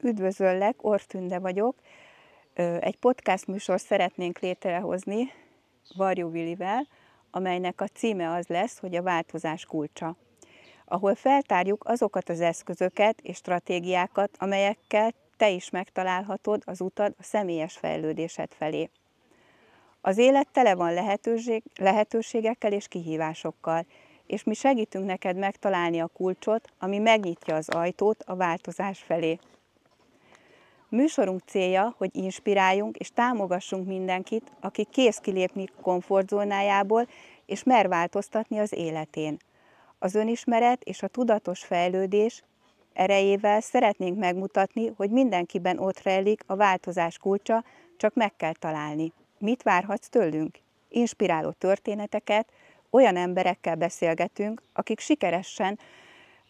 Üdvözöllek, Ortünde vagyok. Egy podcast műsor szeretnénk létrehozni Varjú Vilivel, amelynek a címe az lesz, hogy a változás kulcsa, ahol feltárjuk azokat az eszközöket és stratégiákat, amelyekkel te is megtalálhatod az utad a személyes fejlődésed felé. Az élet tele van lehetőség, lehetőségekkel és kihívásokkal, és mi segítünk neked megtalálni a kulcsot, ami megnyitja az ajtót a változás felé. Műsorunk célja, hogy inspiráljunk és támogassunk mindenkit, aki kész kilépni komfortzónájából és mer változtatni az életén. Az önismeret és a tudatos fejlődés erejével szeretnénk megmutatni, hogy mindenkiben ott rejlik a változás kulcsa, csak meg kell találni. Mit várhatsz tőlünk? Inspiráló történeteket, olyan emberekkel beszélgetünk, akik sikeresen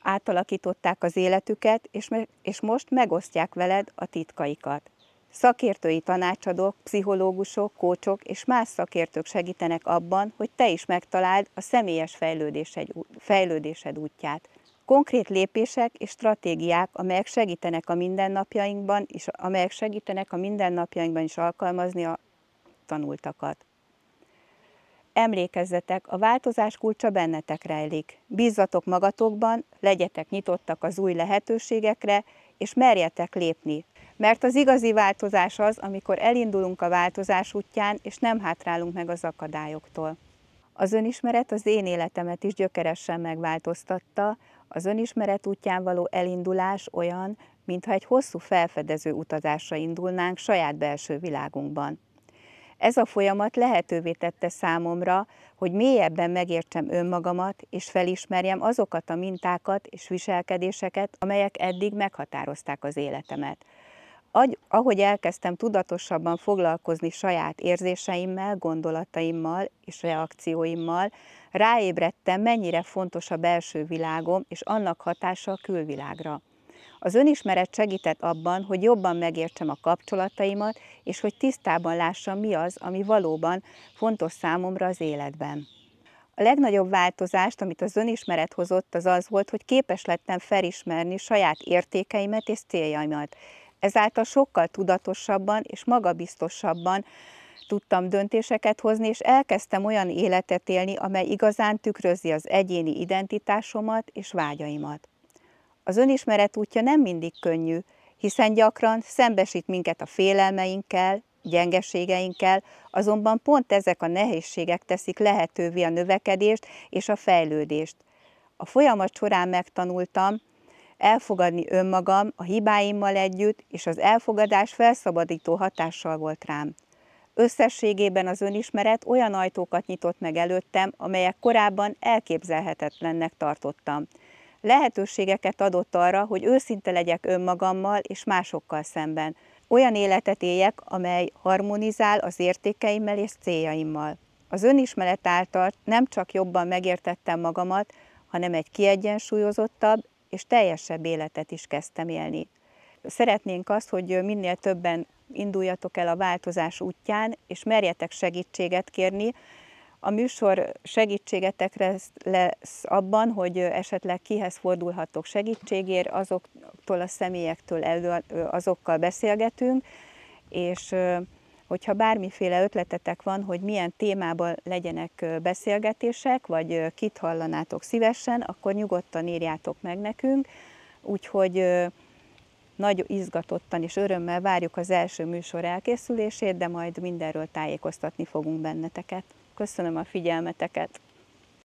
átalakították az életüket, és, és most megosztják veled a titkaikat. Szakértői tanácsadók, pszichológusok, kócsok és más szakértők segítenek abban, hogy te is megtaláld a személyes fejlődésed, fejlődésed útját. Konkrét lépések és stratégiák, amelyek segítenek a mindennapjainkban, és amelyek segítenek a mindennapjainkban is alkalmazni a tanultakat. Emlékezzetek, a változás kulcsa bennetek rejlik. Bízzatok magatokban, legyetek nyitottak az új lehetőségekre, és merjetek lépni. Mert az igazi változás az, amikor elindulunk a változás útján, és nem hátrálunk meg az akadályoktól. Az önismeret az én életemet is gyökeresen megváltoztatta, az önismeret útján való elindulás olyan, mintha egy hosszú felfedező utazásra indulnánk saját belső világunkban. Ez a folyamat lehetővé tette számomra, hogy mélyebben megértsem önmagamat, és felismerjem azokat a mintákat és viselkedéseket, amelyek eddig meghatározták az életemet. Ahogy elkezdtem tudatosabban foglalkozni saját érzéseimmel, gondolataimmal és reakcióimmal, ráébredtem, mennyire fontos a belső világom és annak hatása a külvilágra. Az önismeret segített abban, hogy jobban megértsem a kapcsolataimat, és hogy tisztában lássam, mi az, ami valóban fontos számomra az életben. A legnagyobb változást, amit az önismeret hozott, az az volt, hogy képes lettem felismerni saját értékeimet és céljaimat. Ezáltal sokkal tudatosabban és magabiztosabban tudtam döntéseket hozni, és elkezdtem olyan életet élni, amely igazán tükrözi az egyéni identitásomat és vágyaimat. Az önismeret útja nem mindig könnyű, hiszen gyakran szembesít minket a félelmeinkkel, gyengeségeinkkel, azonban pont ezek a nehézségek teszik lehetővé a növekedést és a fejlődést. A folyamat során megtanultam elfogadni önmagam a hibáimmal együtt, és az elfogadás felszabadító hatással volt rám. Összességében az önismeret olyan ajtókat nyitott meg előttem, amelyek korábban elképzelhetetlennek tartottam lehetőségeket adott arra, hogy őszinte legyek önmagammal és másokkal szemben. Olyan életet éljek, amely harmonizál az értékeimmel és céljaimmal. Az önismeret által nem csak jobban megértettem magamat, hanem egy kiegyensúlyozottabb és teljesebb életet is kezdtem élni. Szeretnénk azt, hogy minél többen induljatok el a változás útján, és merjetek segítséget kérni, a műsor segítségetekre lesz abban, hogy esetleg kihez fordulhatok segítségért, azoktól a személyektől elő, azokkal beszélgetünk, és hogyha bármiféle ötletetek van, hogy milyen témában legyenek beszélgetések, vagy kit hallanátok szívesen, akkor nyugodtan írjátok meg nekünk, úgyhogy nagy izgatottan és örömmel várjuk az első műsor elkészülését, de majd mindenről tájékoztatni fogunk benneteket. Köszönöm a figyelmeteket!